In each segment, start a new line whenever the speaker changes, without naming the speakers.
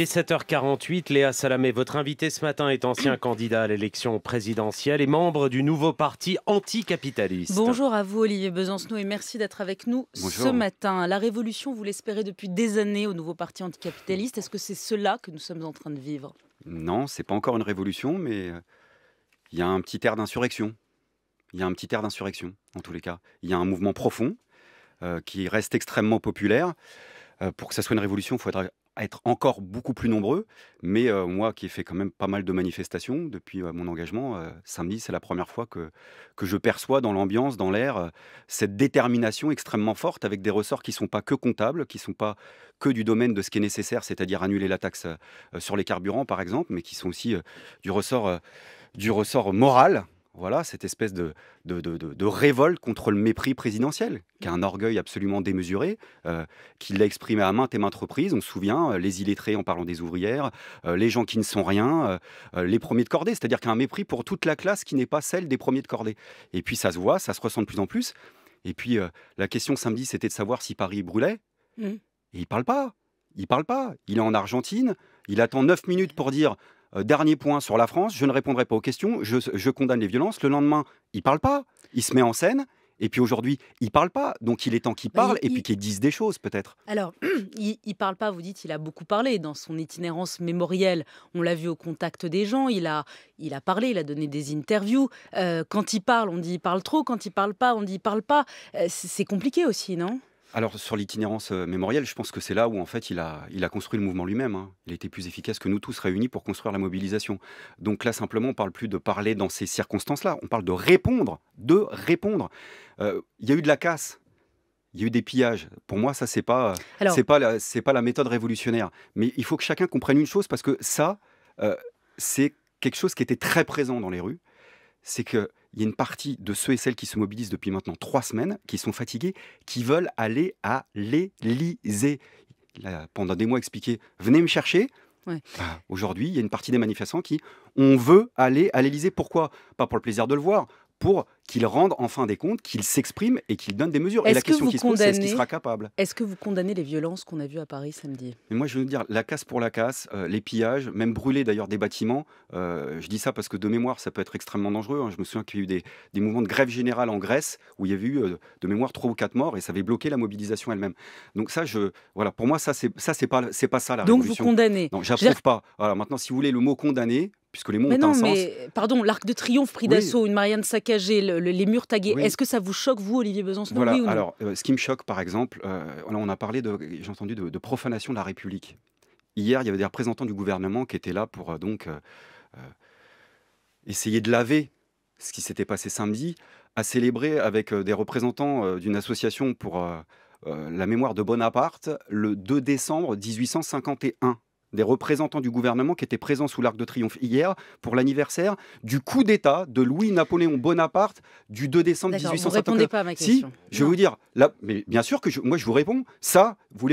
est 7h48, Léa Salamé, votre invité ce matin est ancien candidat à l'élection présidentielle et membre du nouveau parti anticapitaliste. Bonjour à vous Olivier Besancenot et merci d'être avec nous ce matin. La révolution, vous l'espérez depuis des années au nouveau parti anticapitaliste. Est-ce que c'est cela que nous sommes en train de vivre
Non, n'est pas encore une révolution, mais euh, il y a un petit air d'insurrection. Il y a un petit air d'insurrection, en tous les cas. Il y a un mouvement profond euh, qui reste extrêmement populaire. Euh, pour que ça soit une révolution, il faut être être encore beaucoup plus nombreux. Mais euh, moi, qui ai fait quand même pas mal de manifestations depuis euh, mon engagement, euh, samedi, c'est la première fois que, je perçois dans l'ambiance, dans l'air, cette détermination extrêmement forte avec des ressorts qui ne sont pas que comptables, qui ne sont pas que du domaine de ce qui est nécessaire, c'est-à-dire annuler la taxe sur les carburants, par exemple, mais qui sont aussi du ressort, du ressort moral voilà, cette espèce de, de, révolte contre le mépris présidentiel, qui a mmh. un orgueil absolument démesuré, euh, qui l'a exprimé à maintes et maintes reprises. On se souvient, euh, les illettrés en parlant des ouvrières, euh, les gens qui ne sont rien, les premiers de cordée, c'est-à-dire un mépris pour toute la classe qui n'est pas celle des premiers de cordée. Et puis ça se voit, ça se ressent de plus en plus. Et puis la question samedi, c'était de savoir si Paris brûlait. Mmh. Et il parle pas. Il ne parle pas. Il est en Argentine. Il attend neuf minutes pour dire euh, dernier point sur la France, je ne répondrai pas aux questions, je, condamne les violences. Le lendemain, il parle pas, il se met en scène. Et puis aujourd'hui, il parle pas, donc il est temps qu'il bah, parle et puis qu'il dise des choses peut-être.
Alors, il, ne parle pas, vous dites, il a beaucoup parlé dans son itinérance mémorielle. On l'a vu au contact des gens, il a, il a parlé, il a donné des interviews. Euh, quand il parle, on dit il parle trop, quand il parle pas, on dit il parle pas. Euh, c'est compliqué aussi, non
alors sur l'itinérance euh, mémorielle, je pense que c'est là où en fait il a, il a construit le mouvement lui-même. Hein. Il était plus efficace que nous tous réunis pour construire la mobilisation. Donc là simplement, on ne parle plus de parler dans ces circonstances-là. On parle de répondre, de répondre. Euh, il y a eu de la casse. Il y a eu des pillages. Pour moi, ça c'est pas, c'est pas, c'est pas la méthode révolutionnaire. Mais il faut que chacun comprenne une chose parce que ça, euh, c'est quelque chose qui était très présent dans les rues. C'est que il y a une partie de ceux et celles qui se mobilisent depuis maintenant trois semaines, qui sont fatigués, qui veulent aller à l'Élysée. Il pendant des mois expliqué Venez me chercher. Bah, aujourd'hui, il y a une partie des manifestants qui On veut aller à l'Élysée. Pourquoi Pas pour le plaisir de le voir, pour qu'il rende enfin des comptes, qu'il s'exprime et qu'il donne des mesures. Et la question qui se pose, c'est est-ce qu'il sera capable
Est-ce que vous condamnez les violences qu'on a vues à Paris samedi
Mais moi, je veux dire, la casse pour la casse, euh, les pillages, même brûler d'ailleurs des bâtiments. Euh, je dis ça parce que de mémoire, ça peut être extrêmement dangereux. Hein. Je me souviens qu'il y a eu des, mouvements de grève générale en Grèce où il y avait eu euh, de mémoire trois ou quatre morts et ça avait bloqué la mobilisation elle-même. Donc ça, je, voilà, pour moi, ça, c'est ça, c'est pas, ça la Donc vous condamnez Non, j'approuve pas. Alors maintenant, si vous voulez le mot condamner, Puisque les mots Mais,
pardon, l'Arc de Triomphe pris d'assaut, une Marianne saccagée, les murs tagués. Est-ce que ça vous choque, vous, Olivier Besançon Voilà, alors,
euh, ce qui me choque, par exemple, euh, on a parlé, de, j'ai entendu, de, profanation de la République. Hier, il y avait des représentants du gouvernement qui étaient là pour euh, donc essayer de laver ce qui s'était passé samedi, à célébrer avec des représentants d'une association pour la mémoire de Bonaparte le 2 décembre 1851 des représentants du gouvernement qui étaient présents sous l'Arc de Triomphe hier pour l'anniversaire du coup d'État de Louis-Napoléon Bonaparte du 2 décembre 1850. Vous répondez pas je vais vous dire, mais bien sûr que moi je vous réponds, ça, vous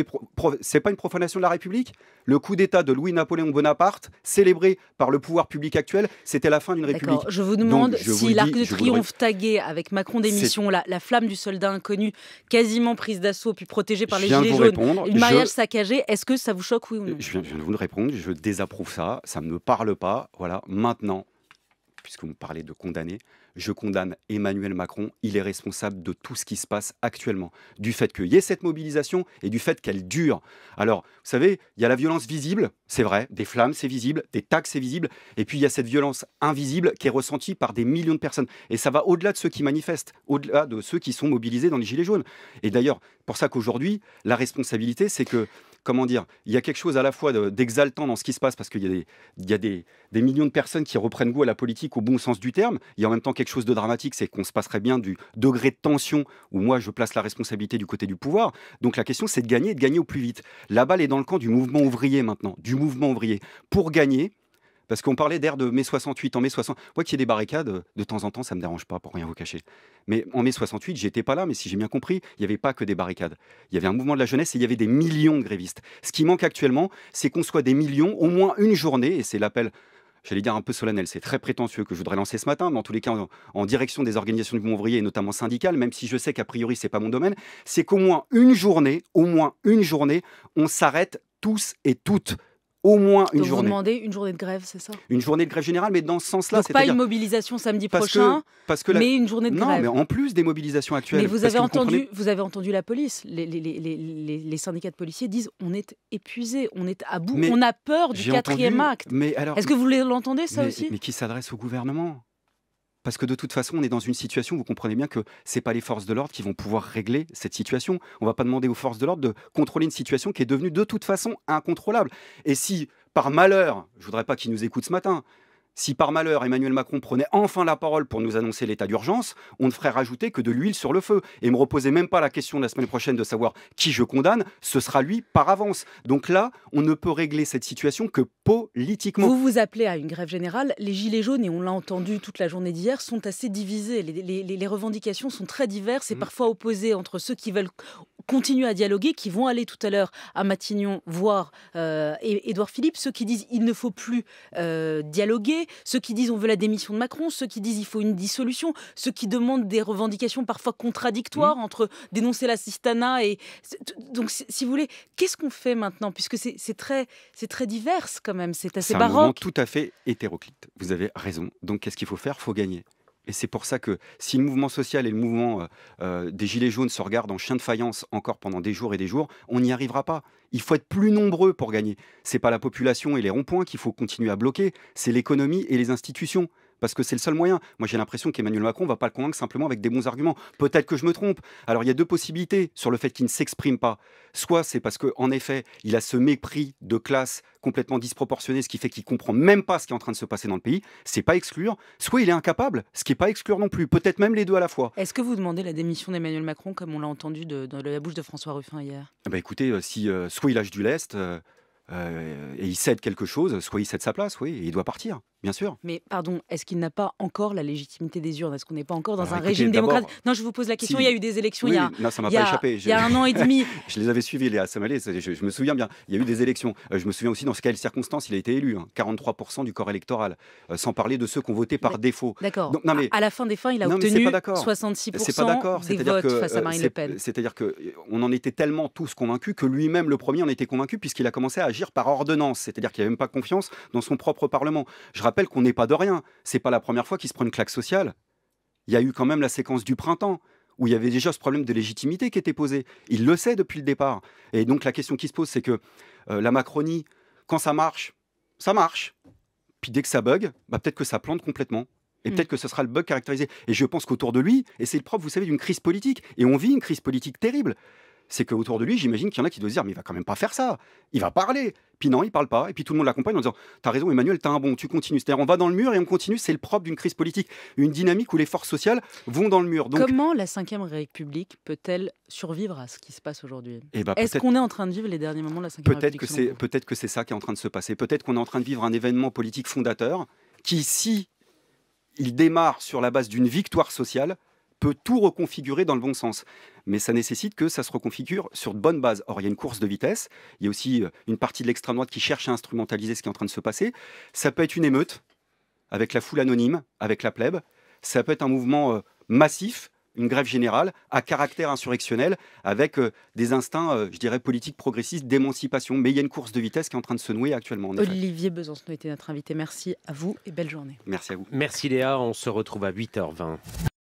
c'est pas une profanation de la République. Le coup d'État de Louis-Napoléon Bonaparte, célébré par le pouvoir public actuel, c'était la fin d'une République. Je vous demande si l'Arc de Triomphe
tagué avec Macron démission, la, flamme du soldat inconnu, quasiment prise d'assaut puis protégée par les gilets jaunes, une mariage saccagé, est-ce que ça vous choque oui ou non
vous répondre, je désapprouve ça, ça ne me parle pas. Voilà, maintenant, puisque vous me parlez de condamner, je condamne Emmanuel Macron. Il est responsable de tout ce qui se passe actuellement, du fait qu'il y ait cette mobilisation et du fait qu'elle dure. Alors, vous savez, il y a la violence visible, c'est vrai, des flammes, c'est visible, des taxes, c'est visible, et puis il y a cette violence invisible qui est ressentie par des millions de personnes. Et ça va au-delà de ceux qui manifestent, au-delà de ceux qui sont mobilisés dans les Gilets jaunes. Et d'ailleurs, pour ça qu'aujourd'hui, la responsabilité, c'est que comment dire, il y a quelque chose à la fois d'exaltant dans ce qui se passe parce qu'il y a, des, millions de personnes qui reprennent goût à la politique au bon sens du terme. Il y a en même temps quelque chose de dramatique, c'est qu'on se passerait bien du degré de tension où moi je place la responsabilité du côté du pouvoir. Donc la question c'est de gagner et de gagner au plus vite. La balle est dans le camp du mouvement ouvrier maintenant, du mouvement ouvrier. Pour gagner, parce qu'on parlait d'air de mai 68, en mai 60. Moi, qu'il y ait des barricades, de temps en temps, ça ne me dérange pas, pour rien vous cacher. Mais en mai 68, j'étais pas là, mais si j'ai bien compris, il n'y avait pas que des barricades. Il y avait un mouvement de la jeunesse et il y avait des millions de grévistes. Ce qui manque actuellement, c'est qu'on soit des millions, au moins une journée, et c'est l'appel j'allais dire un peu solennel, c'est très prétentieux que je voudrais lancer ce matin, mais en tous les cas en, direction des organisations du mouvement ouvrier et notamment syndicales, même si je sais qu'à priori c'est pas mon domaine, c'est qu'au moins une journée, au moins une journée, on s'arrête tous et toutes au moins une journée. Vous demandez
une journée de grève, c'est ça
Une journée de grève générale, mais dans ce sens-là, c'est pas une
mobilisation samedi prochain, mais une journée de grève. Non, mais
en plus des mobilisations actuelles. Mais vous avez entendu,
avez entendu la police. Les, les, syndicats de policiers disent on est épuisé, on est à bout, on a peur du quatrième acte. est-ce que vous l'entendez ça aussi Mais
qui s'adresse au gouvernement parce que de toute façon, on est dans une situation, vous comprenez bien que ce n'est pas les forces de l'ordre qui vont pouvoir régler cette situation. On ne va pas demander aux forces de l'ordre de contrôler une situation qui est devenue de toute façon incontrôlable. Et si, par malheur, je ne voudrais pas qu'ils nous écoutent ce matin, si par malheur Emmanuel Macron prenait enfin la parole pour nous annoncer l'état d'urgence, on ne ferait rajouter que de l'huile sur le feu et me reposerait même pas la question de la semaine prochaine de savoir qui je condamne, ce sera lui par avance. Donc là, on ne peut régler cette situation que politiquement. Vous vous
appelez à une grève générale, les gilets jaunes et on l'a entendu toute la journée d'hier sont assez divisés, les, revendications sont très diverses et mmh. parfois opposées entre ceux qui veulent continuent à dialoguer, qui vont aller tout à l'heure à Matignon voir euh, Édouard Philippe, ceux qui disent il ne faut plus euh, dialoguer, ceux qui disent on veut la démission de Macron, ceux qui disent il faut une dissolution, ceux qui demandent des revendications parfois contradictoires mmh. entre dénoncer la cistana et donc si vous voulez, qu'est-ce qu'on fait maintenant puisque c'est très c'est très divers quand même, c'est assez baroque.
C'est tout à fait hétéroclite. Vous avez raison. Donc qu'est-ce qu'il faut faire Faut gagner. Et c'est pour ça que si le mouvement social et le mouvement euh, euh, des Gilets jaunes se regardent en chien de faïence encore pendant des jours et des jours, on n'y arrivera pas. Il faut être plus nombreux pour gagner. Ce n'est pas la population et les ronds-points qu'il faut continuer à bloquer, c'est l'économie et les institutions parce que c'est le seul moyen. Moi, j'ai l'impression qu'Emmanuel Macron va pas le convaincre simplement avec des bons arguments. Peut-être que je me trompe. Alors, il y a deux possibilités sur le fait qu'il ne s'exprime pas. Soit c'est parce qu'en effet, il a ce mépris de classe complètement disproportionné, ce qui fait qu'il ne comprend même pas ce qui est en train de se passer dans le pays. C'est pas exclure. Soit il est incapable, ce qui n'est pas exclure non plus. Peut-être même les deux à la fois.
Est-ce que vous demandez la démission d'Emmanuel Macron, comme on l'a entendu dans la bouche de François Ruffin hier
ah bah, écoutez, euh, si euh, soit il lâche du lest. Euh, et il cède quelque chose, soit il cède sa place, oui, il doit partir sûr.
Mais pardon, est-ce qu'il n'a pas encore la légitimité des urnes Est-ce qu'on n'est pas encore dans un régime démocratique Non, je vous pose la question. Il y a eu des élections. il y a, un an et demi.
je les avais suivies, les Assemblées. Je, me souviens bien. Il y a eu des élections. Euh, je me souviens aussi dans quelles circonstances il a été élu. 43% hein, du corps électoral. Euh, sans parler de ceux qu'on voté par défaut. D'accord. Non, mais à
la fin des fins, il a obtenu 66% des votes face à euh, Marine Le Pen.
C'est-à-dire que on en était tellement tous convaincus que lui-même, le premier, en était convaincu puisqu'il a commencé à agir par ordonnance. C'est-à-dire qu'il n'avait même pas confiance dans son propre parlement. Je rappelle qu'on n'est pas de rien. C'est pas la première fois qu'il se prend une claque sociale. Il y a eu quand même la séquence du printemps où il y avait déjà ce problème de légitimité qui était posé. Il le sait depuis le départ. Et donc la question qui se pose, c'est que euh, la Macronie, quand ça marche, ça marche. Puis dès que ça bug, bah, peut-être que ça plante complètement. Et hmm. peut-être que ce sera le bug caractérisé. Et je pense qu'autour de lui, et c'est le propre, vous savez, d'une crise politique. Et on vit une crise politique terrible c'est qu'autour de lui, j'imagine qu'il y en a qui doivent dire, mais il va quand même pas faire ça. Il va parler. Puis non, il parle pas. Et puis tout le monde l'accompagne en disant, t'as raison, Emmanuel, t'as un bon, tu continues. C'est-à-dire, on va dans le mur et on continue. C'est le propre d'une crise politique, une dynamique où les forces sociales vont dans le mur. Donc, Comment
la Ve République peut-elle survivre à ce qui se passe aujourd'hui eh ben, Est-ce qu'on est en train de vivre les derniers moments de la Ve République que
Peut-être que c'est ça qui est en train de se passer. Peut-être qu'on est en train de vivre un événement politique fondateur qui, si il démarre sur la base d'une victoire sociale, peut tout reconfigurer dans le bon sens. Mais ça nécessite que ça se reconfigure sur de bonnes bases. Or, il y a une course de vitesse, il y a aussi euh, une partie de l'extrême droite qui cherche à instrumentaliser ce qui est en train de se passer. Ça peut être une émeute, avec la foule anonyme, avec la plèbe. Ça peut être un mouvement euh, massif, une grève générale, à caractère insurrectionnel, avec euh, des instincts, je dirais, politiques progressistes d'émancipation. Mais il y a une course de vitesse qui est en train de se nouer actuellement. Olivier
Besançon était notre invité. Merci à vous et belle journée.
Merci à vous. Merci Léa, on se retrouve à 8h20.